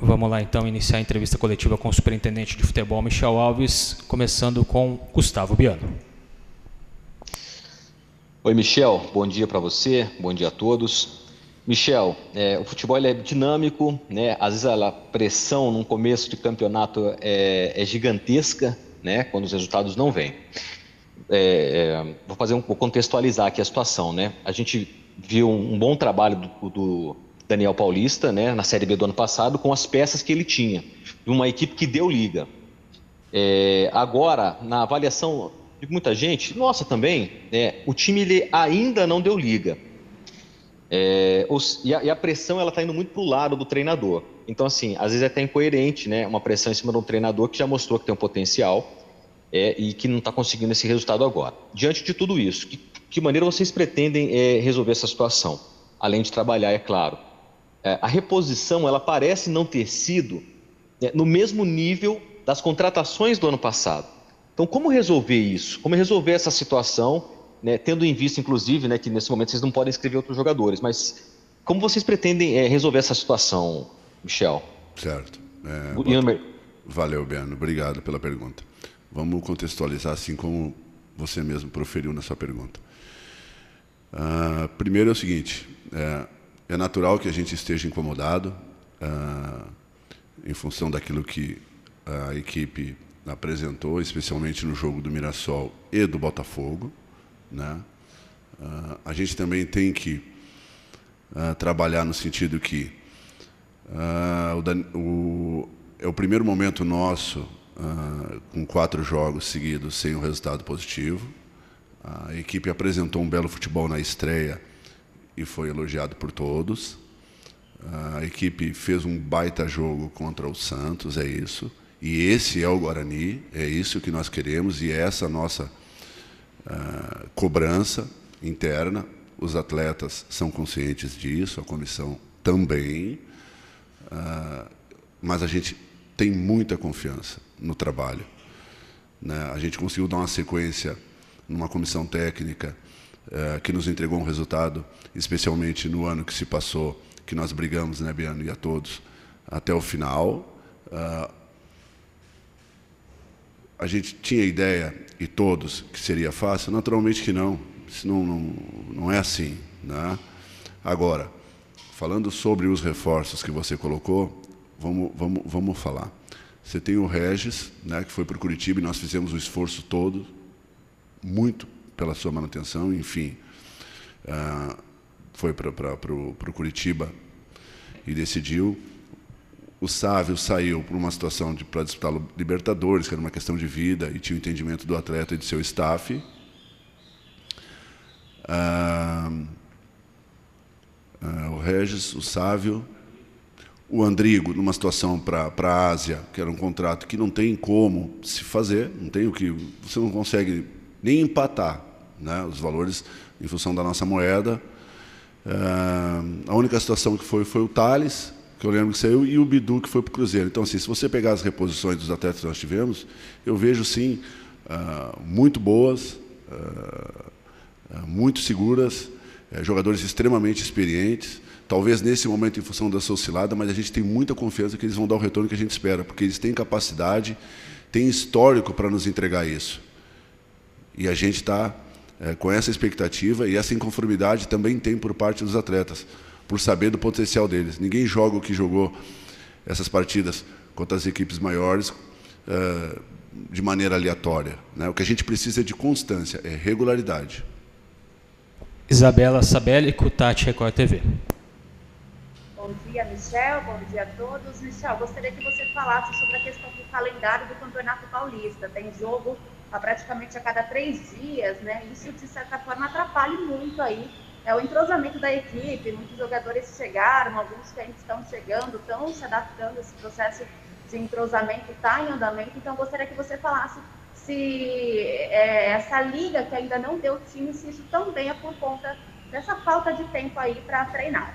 Vamos lá então iniciar a entrevista coletiva com o superintendente de futebol Michel Alves, começando com Gustavo Biano. Oi Michel, bom dia para você, bom dia a todos. Michel, é, o futebol é dinâmico, né? às vezes a pressão no começo de campeonato é, é gigantesca, né? quando os resultados não vêm. É, é, vou fazer um, vou contextualizar aqui a situação. Né? A gente viu um, um bom trabalho do, do Daniel Paulista, né, na Série B do ano passado, com as peças que ele tinha, uma equipe que deu liga. É, agora, na avaliação de muita gente, nossa também, né, o time ele ainda não deu liga. É, os, e, a, e, a, pressão ela está indo muito para o lado do treinador. Então, assim, às vezes é até incoerente, né? Uma pressão em cima de um treinador que já mostrou que tem um potencial é, e que não está conseguindo esse resultado agora. Diante de tudo isso, que, que maneira vocês pretendem é, resolver essa situação? Além de trabalhar, é claro, é, a reposição ela parece não ter sido né, no mesmo nível das contratações do ano passado. Então, como resolver isso? Como resolver essa situação, né, tendo em vista, inclusive, né, que nesse momento vocês não podem escrever outros jogadores, mas como vocês pretendem é, resolver essa situação, Michel? Certo. É, Valeu, Berno. Obrigado pela pergunta. Vamos contextualizar assim como você mesmo proferiu na sua pergunta. Uh, primeiro é o seguinte, é, é natural que a gente esteja incomodado ah, em função daquilo que a equipe apresentou, especialmente no jogo do Mirassol e do Botafogo. Né? Ah, a gente também tem que ah, trabalhar no sentido que ah, o, o, é o primeiro momento nosso ah, com quatro jogos seguidos sem um resultado positivo. A equipe apresentou um belo futebol na estreia e foi elogiado por todos. A equipe fez um baita jogo contra o Santos, é isso. E esse é o Guarani, é isso que nós queremos e é essa nossa uh, cobrança interna. Os atletas são conscientes disso, a comissão também. Uh, mas a gente tem muita confiança no trabalho. Né? A gente conseguiu dar uma sequência numa comissão técnica eh, que nos entregou um resultado, especialmente no ano que se passou, que nós brigamos, né, Biano, e a todos, até o final. Eh, a gente tinha ideia, e todos, que seria fácil? Naturalmente que não. Isso não, não, não é assim. Né? Agora, falando sobre os reforços que você colocou, vamos, vamos, vamos falar. Você tem o Regis, né, que foi para o Curitiba e nós fizemos o esforço todo, muito pela sua manutenção, enfim. Ah, foi para o Curitiba e decidiu. O Sávio saiu para uma situação de para disputar Libertadores, que era uma questão de vida, e tinha o entendimento do atleta e de seu staff. ah, ah o Regis, o Sávio, o Andrigo numa situação para a Ásia, que era um contrato que não tem como se fazer, não tem o que você não consegue nem empatar né, os valores em função da nossa moeda. É, a única situação que foi foi o Thales, que eu lembro que saiu, e o Bidu, que foi para o Cruzeiro. Então, assim, se você pegar as reposições dos atletas que nós tivemos, eu vejo, sim, uh, muito boas, uh, muito seguras, uh, jogadores extremamente experientes. Talvez nesse momento, em função sua oscilada, mas a gente tem muita confiança que eles vão dar o retorno que a gente espera, porque eles têm capacidade, têm histórico para nos entregar isso. E a gente está é, com essa expectativa e essa inconformidade também tem por parte dos atletas, por saber do potencial deles. Ninguém joga o que jogou essas partidas contra as equipes maiores é, de maneira aleatória. Né? O que a gente precisa é de constância, é regularidade. Isabela Sabelli Cutate Record TV. Bom dia, Michel. Bom dia a todos. Michel, gostaria que você falasse sobre a questão do calendário do Campeonato Paulista. Tem jogo a praticamente a cada três dias, né? Isso de certa forma atrapalha muito aí é o entrosamento da equipe. Muitos jogadores chegaram, alguns que estão chegando, estão se adaptando. Esse processo de entrosamento está em andamento. Então gostaria que você falasse se é, essa liga que ainda não deu time, se isso também é por conta dessa falta de tempo aí para treinar.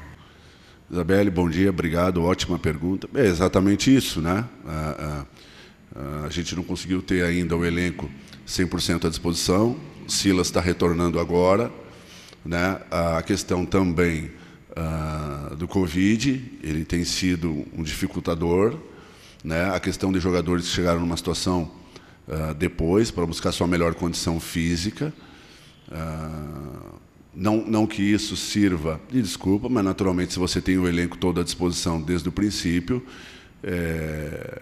Isabelle, bom dia, obrigado, ótima pergunta. É exatamente isso, né? Ah, ah, ah, a gente não conseguiu ter ainda o elenco 100% à disposição. O Silas está retornando agora. Né? A questão também uh, do Covid, ele tem sido um dificultador. Né? A questão de jogadores que chegaram numa situação uh, depois para buscar sua melhor condição física. Uh, não, não que isso sirva de desculpa, mas naturalmente, se você tem o elenco todo à disposição desde o princípio, é,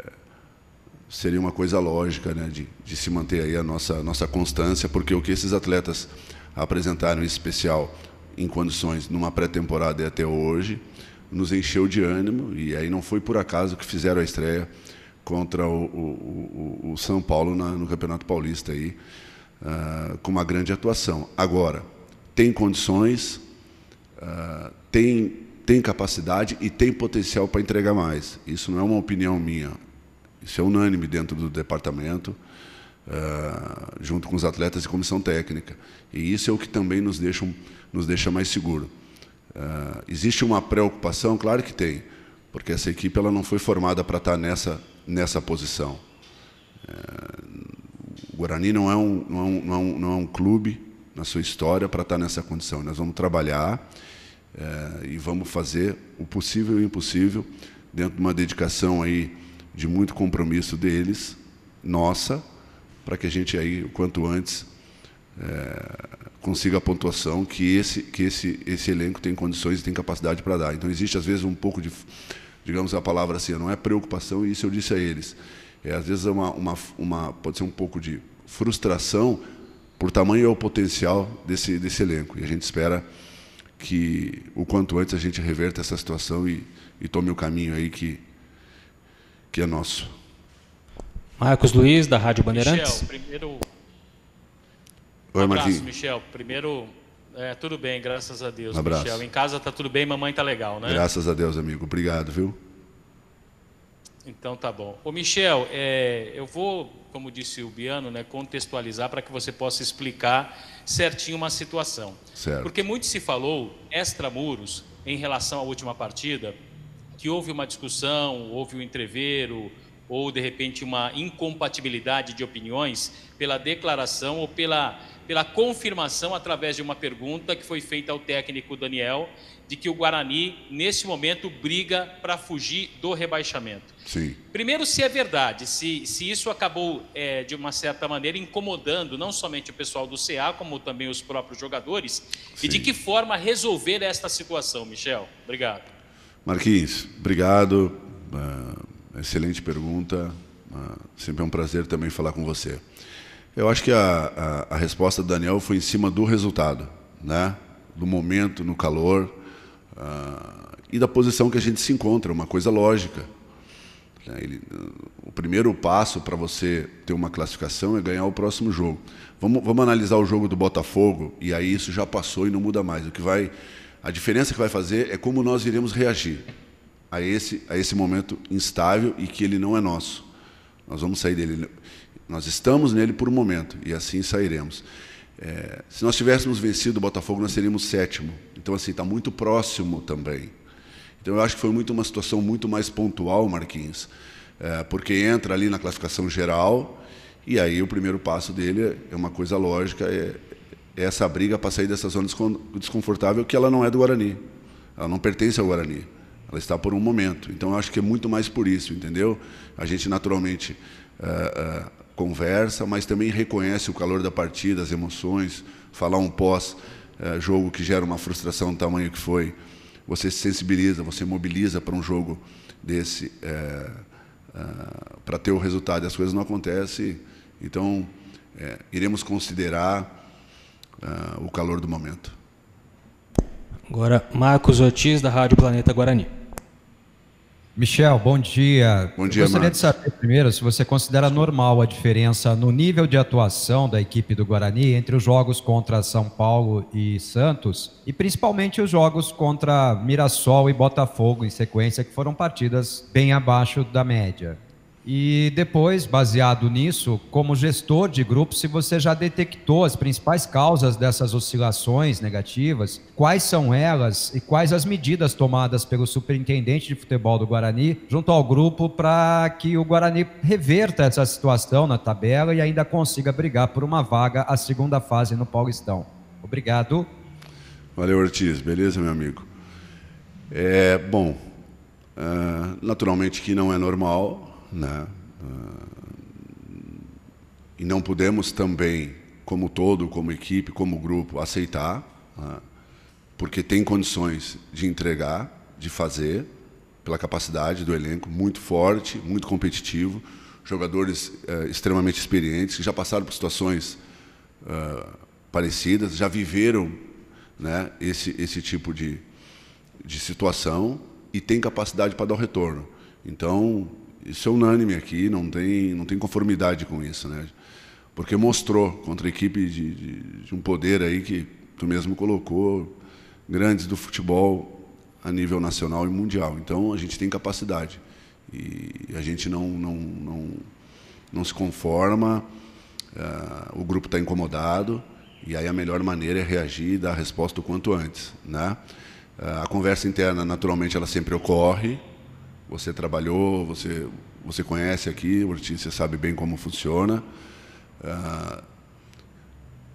seria uma coisa lógica né, de, de se manter aí a nossa, nossa constância, porque o que esses atletas apresentaram em especial em condições numa pré-temporada e até hoje nos encheu de ânimo e aí não foi por acaso que fizeram a estreia contra o, o, o, o São Paulo na, no Campeonato Paulista aí uh, com uma grande atuação agora tem condições uh, tem tem capacidade e tem potencial para entregar mais isso não é uma opinião minha isso é unânime dentro do departamento, uh, junto com os atletas e comissão técnica. E isso é o que também nos deixa, nos deixa mais seguro. Uh, existe uma preocupação? Claro que tem, porque essa equipe ela não foi formada para estar tá nessa, nessa posição. Uh, eh, o Guarani não é, um, não, é um, não, é um, não é um clube na sua história para estar tá nessa condição. Nós vamos trabalhar e vamos fazer o possível e o impossível dentro de uma dedicação aí de muito compromisso deles, nossa, para que a gente aí, o quanto antes, é, consiga a pontuação que esse, que esse, esse elenco tem condições e tem capacidade para dar. Então existe às vezes um pouco de, digamos a palavra assim, não é preocupação, e isso eu disse a eles. É, às vezes é uma, uma, uma, pode ser um pouco de frustração por tamanho ou potencial desse, desse elenco. E a gente espera que o quanto antes a gente reverta essa situação e, e tome o caminho aí que, que é nosso. Marcos Luiz, da Rádio Bandeirantes. Michel, primeiro. Oi, um abraço, Michel. Primeiro, é, tudo bem, graças a Deus, um abraço. Michel. Em casa está tudo bem, mamãe está legal, né? Graças a Deus, amigo. Obrigado, viu? Então tá bom. Ô Michel, é, eu vou, como disse o Biano, né, contextualizar para que você possa explicar certinho uma situação. Certo. Porque muito se falou extramuros em relação à última partida, que houve uma discussão, houve um entrevero ou de repente uma incompatibilidade de opiniões pela declaração ou pela, pela confirmação através de uma pergunta que foi feita ao técnico Daniel de que o Guarani, nesse momento, briga para fugir do rebaixamento. Sim. Primeiro, se é verdade, se, se isso acabou, é, de uma certa maneira, incomodando não somente o pessoal do CA, como também os próprios jogadores, Sim. e de que forma resolver esta situação, Michel? Obrigado. Marquinhos, obrigado. Uh, excelente pergunta. Uh, sempre é um prazer também falar com você. Eu acho que a, a, a, resposta do Daniel foi em cima do resultado, né? do momento, no calor uh, e da posição que a gente se encontra, uma coisa lógica. Né, ele, o primeiro passo para você ter uma classificação é ganhar o próximo jogo. Vamos, vamos analisar o jogo do Botafogo, e aí isso já passou e não muda mais. O que vai a diferença que vai fazer é como nós iremos reagir a esse, a esse momento instável e que ele não é nosso. Nós vamos sair dele. Nós estamos nele por um momento e assim sairemos. É, se nós tivéssemos vencido o Botafogo, nós seríamos sétimo. Então, assim, está muito próximo também. Então, eu acho que foi muito uma situação muito mais pontual, Marquinhos, é, porque entra ali na classificação geral e aí o primeiro passo dele é uma coisa lógica, é, essa briga para sair dessa zona desconfortável, que ela não é do Guarani. Ela não pertence ao Guarani. Ela está por um momento. Então, acho que é muito mais por isso, entendeu? A gente, naturalmente, uh, uh, conversa, mas também reconhece o calor da partida, as emoções, falar um pós-jogo eh, uh, que gera uma frustração do tamanho que foi. Você se sensibiliza, você mobiliza para um jogo desse, para ter o resultado. E as coisas não acontecem. Então, iremos considerar uh, o calor do momento. Agora, Marcos Ortiz, da Rádio Planeta Guarani. Michel, bom dia. Bom dia, Eu Gostaria Marcos. de saber primeiro se você considera normal a diferença no nível de atuação da equipe do Guarani entre os jogos contra São Paulo e Santos e principalmente os jogos contra Mirassol e Botafogo em sequência, que foram partidas bem abaixo da média. E depois, baseado nisso, como gestor de grupo, se você já detectou as principais causas dessas oscilações negativas, quais são elas e quais as medidas tomadas pelo superintendente de futebol do Guarani junto ao grupo para que o Guarani reverta essa situação na tabela e ainda consiga brigar por uma vaga à segunda fase no Paulistão. Obrigado. Valeu, Ortiz. Beleza, meu amigo? É, bom, ah, naturalmente que não é normal né? Ah, e não podemos também, como todo, como equipe, como grupo, aceitar, né? porque tem condições de entregar, de fazer, pela capacidade do elenco, muito forte, muito competitivo, jogadores eh, extremamente experientes, que já passaram por situações eh, parecidas, já viveram né, esse, esse tipo de, de situação e tem capacidade para dar o retorno. Então, isso é unânime aqui, não tem, não tem conformidade com isso, né? Porque mostrou contra a equipe de, de, de um poder aí que tu mesmo colocou, grandes do futebol a nível nacional e mundial. Então a gente tem capacidade e a gente não, não, não, não se conforma, uh, o grupo está incomodado e aí a melhor maneira é reagir e dar a resposta o quanto antes. Né? Ah, a conversa interna, naturalmente, ela sempre ocorre, você trabalhou, você, você conhece aqui, você sabe bem como funciona. Uh,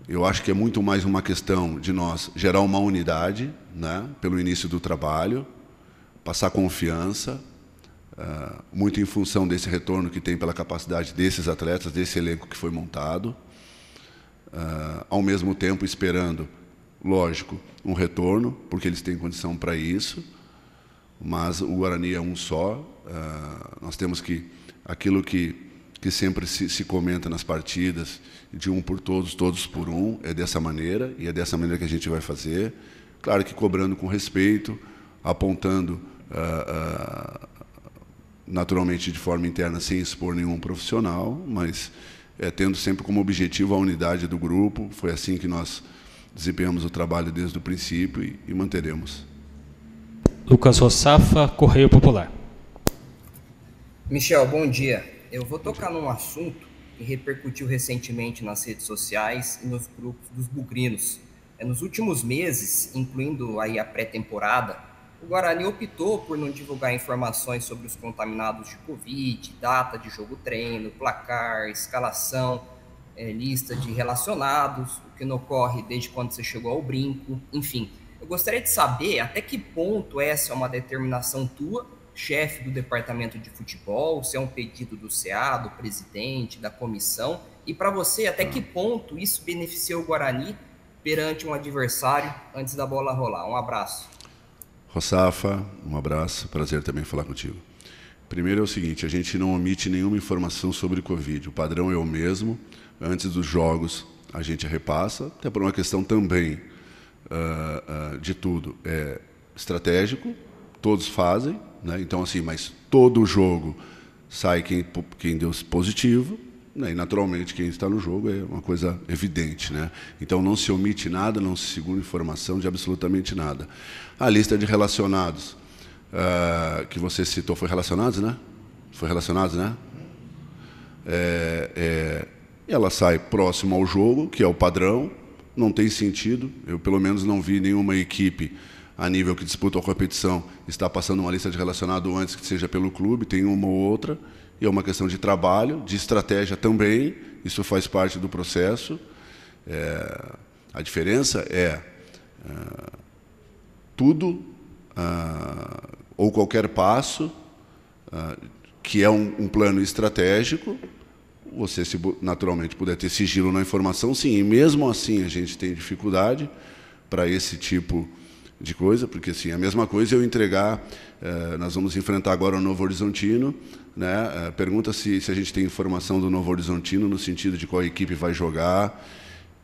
eu acho que é muito mais uma questão de nós gerar uma unidade, né, pelo início do trabalho, passar confiança, uh, muito em função desse retorno que tem pela capacidade desses atletas, desse elenco que foi montado, uh, ao mesmo tempo esperando, lógico, um retorno, porque eles têm condição para isso mas o Guarani é um só. Uh, nós temos que aquilo que que sempre se, se, comenta nas partidas de um por todos, todos por um, é dessa maneira e é dessa maneira que a gente vai fazer. Claro que cobrando com respeito, apontando uh, uh, naturalmente de forma interna, sem expor nenhum profissional, mas é, tendo sempre como objetivo a unidade do grupo. Foi assim que nós desempenhamos o trabalho desde o princípio e, e manteremos. Lucas Rossafa, Correio Popular. Michel, bom dia. Eu vou tocar num assunto que repercutiu recentemente nas redes sociais e nos grupos dos bugrinos. É, nos últimos meses, incluindo aí a pré-temporada, o Guarani optou por não divulgar informações sobre os contaminados de Covid, data de jogo-treino, placar, escalação, é, lista de relacionados, o que não ocorre desde quando você chegou ao brinco, enfim. Eu gostaria de saber até que ponto é, essa é uma determinação tua, chefe do departamento de futebol, se é um pedido do CA, do presidente, da comissão, e para você, até que tá. ponto isso beneficiou o Guarani perante um adversário antes da bola rolar? Um abraço. Rossafa, um abraço, prazer também falar contigo. Primeiro é o seguinte, a gente não omite nenhuma informação sobre o Covid. O padrão é o mesmo. Antes dos jogos, a gente repassa, até por uma questão também uh, de tudo é estratégico, todos fazem, né? então assim, mas todo jogo sai quem, quem deu positivo, né? e naturalmente quem está no jogo é uma coisa evidente. Né? Então não se omite nada, não se segura informação de absolutamente nada. A lista de relacionados uh, que você citou foi relacionados, né? Foi relacionados, né? É, é, ela sai próximo ao jogo, que é o padrão, não tem sentido. Eu, pelo menos, não vi nenhuma equipe a nível que disputa a competição está passando uma lista de relacionado antes que seja pelo clube, tem uma ou outra. E é uma questão de trabalho, de estratégia também. Isso faz parte do processo. É, a diferença é, é tudo ah, ou qualquer passo, ah, que é um, um plano estratégico, você se, naturalmente puder ter sigilo na informação, sim. E mesmo assim a gente tem dificuldade para esse tipo de coisa, porque assim, é a mesma coisa eu entregar, eh, nós vamos enfrentar agora o Novo Horizontino, né? Eh, pergunta se, se a gente tem informação do Novo Horizontino no sentido de qual equipe vai jogar.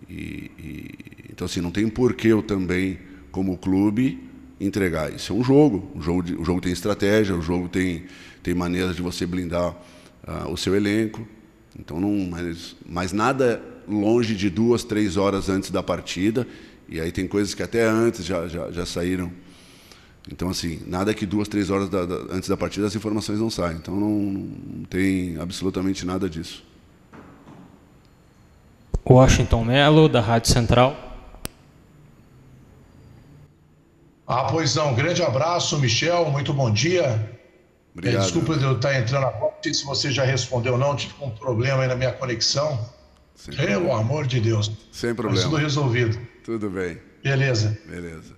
E, e, então assim, não tem porquê eu também, como clube, entregar. Isso é um jogo. O jogo, de, o jogo tem estratégia, o jogo tem, tem maneiras de você blindar uh, o seu elenco. Então, não, mas, mas nada longe de duas, três horas antes da partida. E aí tem coisas que até antes já, já, já saíram. Então, assim, nada que duas, três horas da, da, antes da partida as informações não saem. Então, não, não tem absolutamente nada disso. Washington Mello da Rádio Central. Ah, pois não. Um grande abraço, Michel. Muito bom dia. É, Obrigado. É, desculpa de eu estar entrando agora, não sei se você já respondeu ou não, tive um problema aí na minha conexão. Sem Pelo problema. amor de Deus. Sem tá problema. tudo resolvido. Tudo bem. Beleza. Beleza.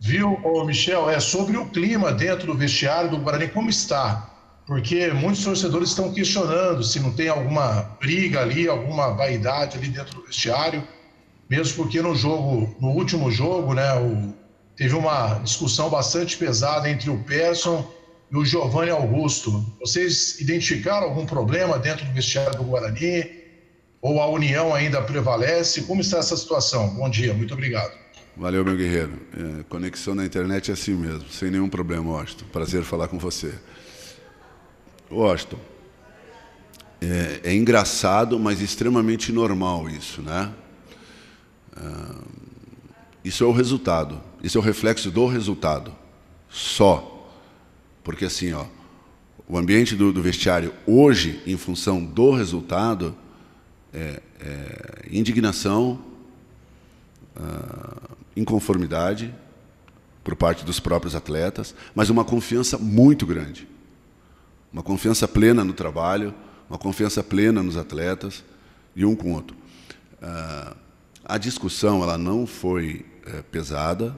Viu, ô Michel, é sobre o clima dentro do vestiário do Guarani, como está? Porque muitos torcedores estão questionando se não tem alguma briga ali, alguma vaidade ali dentro do vestiário, mesmo porque no jogo, no último jogo, né, o, teve uma discussão bastante pesada entre o Persson e o Giovanni Augusto. Vocês identificaram algum problema dentro do vestiário do Guarani? Ou a união ainda prevalece? Como está essa situação? Bom dia, muito obrigado. Valeu, meu guerreiro. É, conexão na internet é assim mesmo, sem nenhum problema, Washington. Prazer falar com você. Washington, é, é engraçado, mas extremamente normal isso, né? Ah, isso é o resultado, isso é o reflexo do resultado. Só. Porque assim, ó, o ambiente do, do vestiário hoje, em função do resultado, é, é indignação, uh, inconformidade por parte dos próprios atletas, mas uma confiança muito grande. Uma confiança plena no trabalho, uma confiança plena nos atletas e um com o outro. Uh, a discussão ela não foi é, pesada,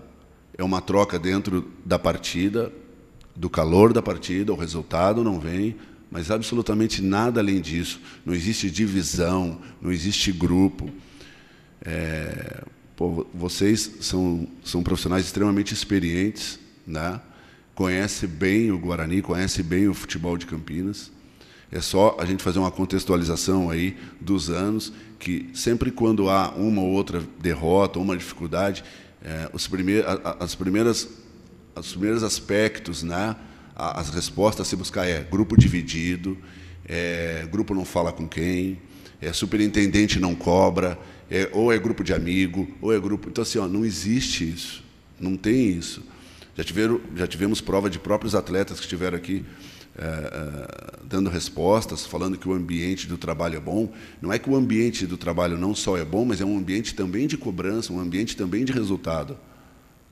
é uma troca dentro da partida, do calor da partida, o resultado não vem, mas absolutamente nada além disso. Não existe divisão, não existe grupo. É, pô, vocês são, são profissionais extremamente experientes, né? conhece bem o Guarani, conhece bem o futebol de Campinas. É só a gente fazer uma contextualização aí dos anos, que sempre quando há uma ou outra derrota, uma dificuldade, é, os primeiros, as primeiras os primeiros aspectos, né? as respostas a se buscar é grupo dividido, é, grupo não fala com quem, é, superintendente não cobra, é, ou é grupo de amigo, ou é grupo. Então, assim, ó, não existe isso. Não tem isso. Já, tiveram, já tivemos prova de próprios atletas que estiveram aqui é, é dando respostas, falando que o ambiente do trabalho é bom. Não é que o ambiente do trabalho não só é bom, mas é um ambiente também de cobrança, um ambiente também de resultado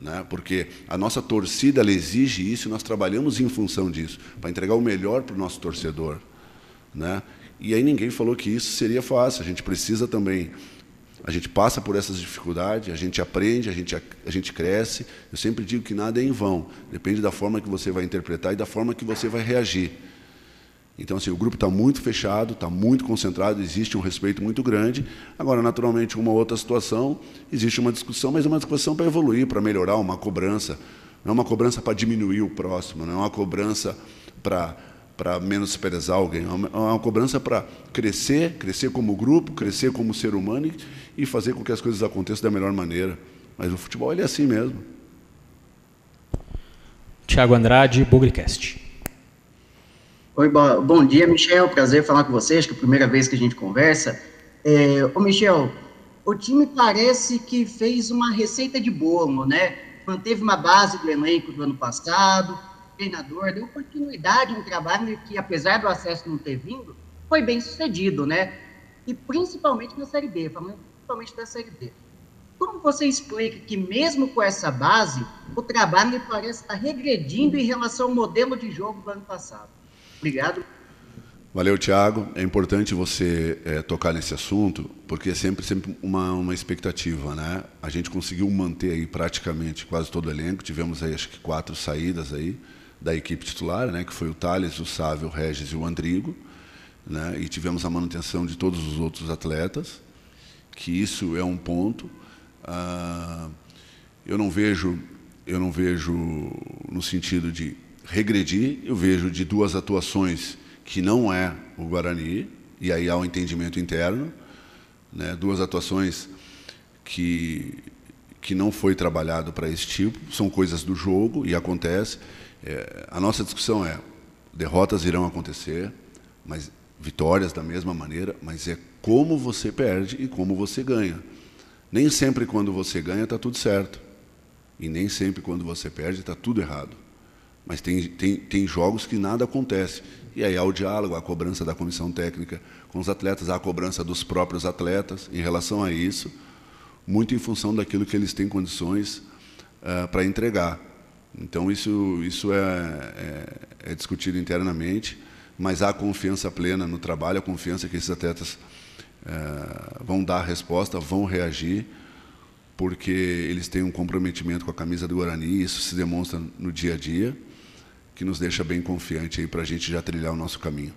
né? porque a nossa torcida exige isso e nós trabalhamos em função disso, para entregar o melhor para o nosso torcedor. Né? E aí ninguém falou que isso seria fácil, a gente precisa também. A gente passa por essas dificuldades, a gente aprende, a gente, a gente cresce. Eu sempre digo que nada é em vão, depende da forma que você vai interpretar e da forma que você vai reagir. Então, assim, o grupo está muito fechado, está muito concentrado, existe um respeito muito grande. Agora, naturalmente, uma outra situação, existe uma discussão, mas é uma discussão para evoluir, para melhorar, uma cobrança. Não é uma cobrança para diminuir o próximo, não é uma cobrança para para menosprezar alguém, é uma é cobrança para crescer, crescer como grupo, crescer como ser humano e, fazer com que as coisas aconteçam da melhor maneira. Mas o futebol ele é assim mesmo. Tiago Andrade, BugriCast. Oi, bo bom dia, Michel. Prazer falar com vocês, que é a primeira vez que a gente conversa. É, ô, Michel, o time parece que fez uma receita de bolo, né? Manteve uma base do elenco do ano passado, o treinador deu continuidade a um trabalho que, apesar do acesso não ter vindo, foi bem sucedido, né? E principalmente na Série B, falando principalmente da Série B. Como você explica que, mesmo com essa base, o trabalho parece estar regredindo em relação ao modelo de jogo do ano passado? Obrigado. Valeu, Tiago. É importante você é, tocar nesse assunto, porque é sempre, sempre uma, uma expectativa, né? A gente conseguiu manter aí praticamente quase todo o elenco, tivemos aí acho que quatro saídas aí da equipe titular, né? Que foi o Thales, o Sávio, o Regis e o Andrigo, né? E tivemos a manutenção de todos os outros atletas, que isso é um ponto. Ah, eu não vejo, eu não vejo no sentido de regredir, eu vejo de duas atuações que não é o Guarani, e aí há um entendimento interno, né? duas atuações que, que não foi trabalhado para esse tipo, são coisas do jogo e acontece. É, a nossa discussão é, derrotas irão acontecer, mas vitórias da mesma maneira, mas é como você perde e como você ganha. Nem sempre quando você ganha está tudo certo. E nem sempre quando você perde está tudo errado. Mas tem, tem, tem jogos que nada acontece. E aí há o diálogo, a cobrança da comissão técnica com os atletas, a cobrança dos próprios atletas em relação a isso, muito em função daquilo que eles têm condições uh, para entregar. Então, isso, isso é, é, é, discutido internamente, mas há confiança plena no trabalho, a confiança que esses atletas uh, vão dar resposta, vão reagir, porque eles têm um comprometimento com a camisa do Guarani, isso se demonstra no dia a dia que nos deixa bem confiante aí para a gente já trilhar o nosso caminho.